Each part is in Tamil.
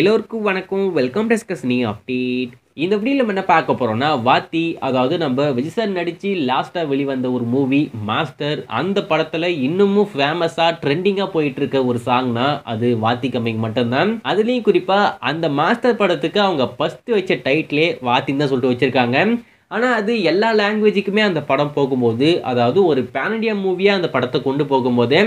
எல்லோருக்கும் வணக்கம் வெல்கம் நீ அப்டேட் இந்த வீடியோ நம்ம என்ன பார்க்க போறோம்னா வாத்தி அதாவது நம்ம விஜய் சார் நடித்து லாஸ்ட்டாக வெளிவந்த ஒரு மூவி மாஸ்டர் அந்த படத்தில் இன்னமும் ஃபேமஸாக ட்ரெண்டிங்காக போயிட்டு இருக்க ஒரு சாங்னா அது வாத்தி கம்மிங் மட்டும்தான் அதுலேயும் குறிப்பாக அந்த மாஸ்டர் படத்துக்கு அவங்க ஃபஸ்ட்டு வச்ச டைட்டிலே வாத்தின்னு தான் சொல்லிட்டு வச்சுருக்காங்க ஆனால் அது எல்லா லாங்குவேஜுக்குமே அந்த படம் போகும்போது அதாவது ஒரு பேனடியா மூவியாக அந்த படத்தை கொண்டு போகும்போது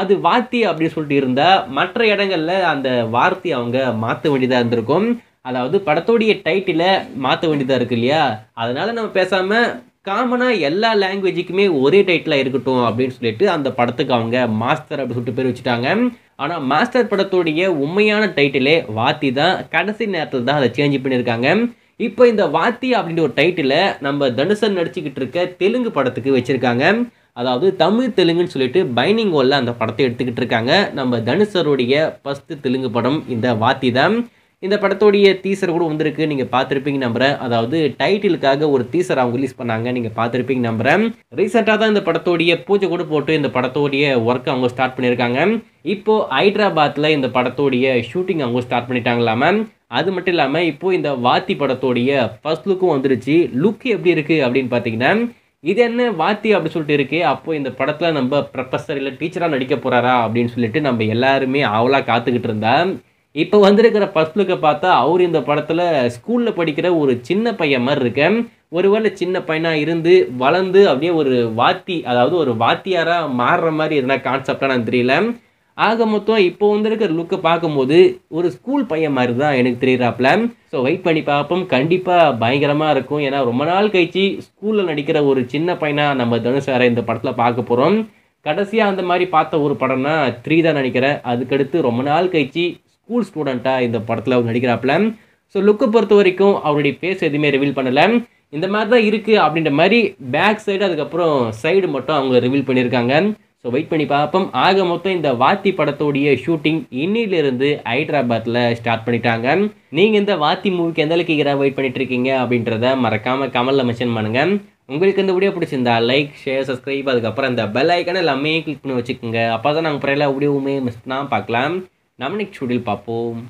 அது வாத்தி அப்படின்னு சொல்லிட்டு இருந்தால் மற்ற இடங்களில் அந்த வார்த்தையை அவங்க மாற்ற வேண்டியதாக இருந்திருக்கும் அதாவது படத்தோடைய டைட்டில மாற்ற வேண்டியதாக இருக்கு இல்லையா அதனால் நம்ம பேசாமல் காமனாக எல்லா லாங்குவேஜுக்குமே ஒரே டைட்டிலாக இருக்கட்டும் அப்படின்னு சொல்லிட்டு அந்த படத்துக்கு அவங்க மாஸ்டர் அப்படின்னு சொல்லிட்டு பேர் வச்சுட்டாங்க ஆனால் மாஸ்டர் படத்துடைய உண்மையான டைட்டிலே வாத்தி தான் கடைசி நேரத்தில் தான் அதை சேஞ்ச் பண்ணியிருக்காங்க இப்போ இந்த வாத்தி அப்படின்ற ஒரு டைட்டிலை நம்ம தனுஷன் நடிச்சுக்கிட்டு இருக்க தெலுங்கு படத்துக்கு வச்சுருக்காங்க அதாவது தமிழ் தெலுங்குன்னு சொல்லிட்டு பைனிங் ஓலில் அந்த படத்தை எடுத்துக்கிட்டு இருக்காங்க நம்ம தனுஷருடைய ஃபஸ்ட்டு தெலுங்கு படம் இந்த வாத்தி தான் இந்த படத்துடைய டீசர் கூட வந்திருக்கு நீங்கள் பார்த்துருப்பீங்க நம்புகிறேன் அதாவது டைட்டிலுக்காக ஒரு டீசர் அவங்க ரிலீஸ் பண்ணாங்க நீங்கள் பார்த்துருப்பீங்க நம்புகிறேன் ரீசெண்டாக தான் இந்த படத்தோடைய பூஜை கூட போட்டு இந்த படத்தோடைய ஒர்க் அவங்க ஸ்டார்ட் பண்ணியிருக்காங்க இப்போது ஹைதராபாத்தில் இந்த படத்தோடைய ஷூட்டிங் அவங்க ஸ்டார்ட் பண்ணிட்டாங்களாம அது மட்டும் இல்லாமல் இப்போது இந்த வாத்தி படத்தோடைய ஃபர்ஸ்ட் லுக்கும் வந்துருச்சு லுக் எப்படி இருக்குது அப்படின்னு பார்த்தீங்கன்னா இது என்ன வாத்தி அப்படி சொல்லிட்டு இருக்கே அப்போ இந்த படத்தில் நம்ம ப்ரொஃபஸர் இல்லை டீச்சராக நடிக்க போறாரா அப்படின்னு சொல்லிட்டு நம்ம எல்லாருமே அவளாக காத்துக்கிட்டு இருந்தா இப்போ வந்திருக்கிற பஸ்லுக்கு பார்த்தா அவர் இந்த படத்தில் ஸ்கூலில் படிக்கிற ஒரு சின்ன பையன் மாதிரி இருக்கேன் ஒருவேளை சின்ன பையனாக இருந்து வளர்ந்து அப்படியே ஒரு வாத்தி அதாவது ஒரு வாத்தியாராக மாறுற மாதிரி எதுனா கான்செப்டா நான் தெரியல ஆக மொத்தம் இப்போ வந்திருக்கிற லுக்கை பார்க்கும்போது ஒரு ஸ்கூல் பையன் மாதிரி தான் எனக்கு தெரியுறாப்புல ஸோ வெயிட் பண்ணி பார்ப்போம் கண்டிப்பாக பயங்கரமாக இருக்கும் ஏன்னா ரொம்ப நாள் கழிச்சு ஸ்கூலில் நடிக்கிற ஒரு சின்ன பையனாக நம்ம தனுஷ் வேற இந்த படத்தில் பார்க்க போகிறோம் கடைசியாக அந்த மாதிரி பார்த்த ஒரு படம்னா த்ரீ தான் நினைக்கிறேன் அதுக்கடுத்து ரொம்ப நாள் கழிச்சு ஸ்கூல் ஸ்டூடெண்ட்டாக இந்த படத்தில் அவர் நடிக்கிறாப்புல ஸோ லுக்கை பொறுத்த வரைக்கும் அவருடைய ஃபேஸ் எதுவுமே ரிவீல் பண்ணலை இந்த மாதிரி தான் இருக்குது அப்படின்ற மாதிரி பேக் சைடு அதுக்கப்புறம் சைடு மட்டும் அவங்க ரிவீல் பண்ணியிருக்காங்க ஸோ வெயிட் பண்ணி பார்ப்போம் ஆக மொத்தம் இந்த வாத்தி படத்தோடைய ஷூட்டிங் இன்னிலிருந்து ஹைதராபாத்தில் ஸ்டார்ட் பண்ணிட்டாங்க நீங்கள் இந்த வாத்தி மூவிக்கு எந்த அளவுக்கு வெயிட் பண்ணிட்டு இருக்கீங்க அப்படின்றத மறக்காமல் கமலில் மென்ஷன் பண்ணுங்க உங்களுக்கு இந்த வீடியோ பிடிச்சிருந்தா லைக் ஷேர் சப்ஸ்கிரைப் அதுக்கப்புறம் இந்த பெல் ஐக்கான எல்லாமே கிளிக் பண்ணி வச்சுக்கோங்க அப்போ தான் நாங்கள் பிறையில் வீடியோவுமே மிஸ் தான் பார்க்கலாம் நம்ம நெக்ஸ்ட் வீடியோ பார்ப்போம்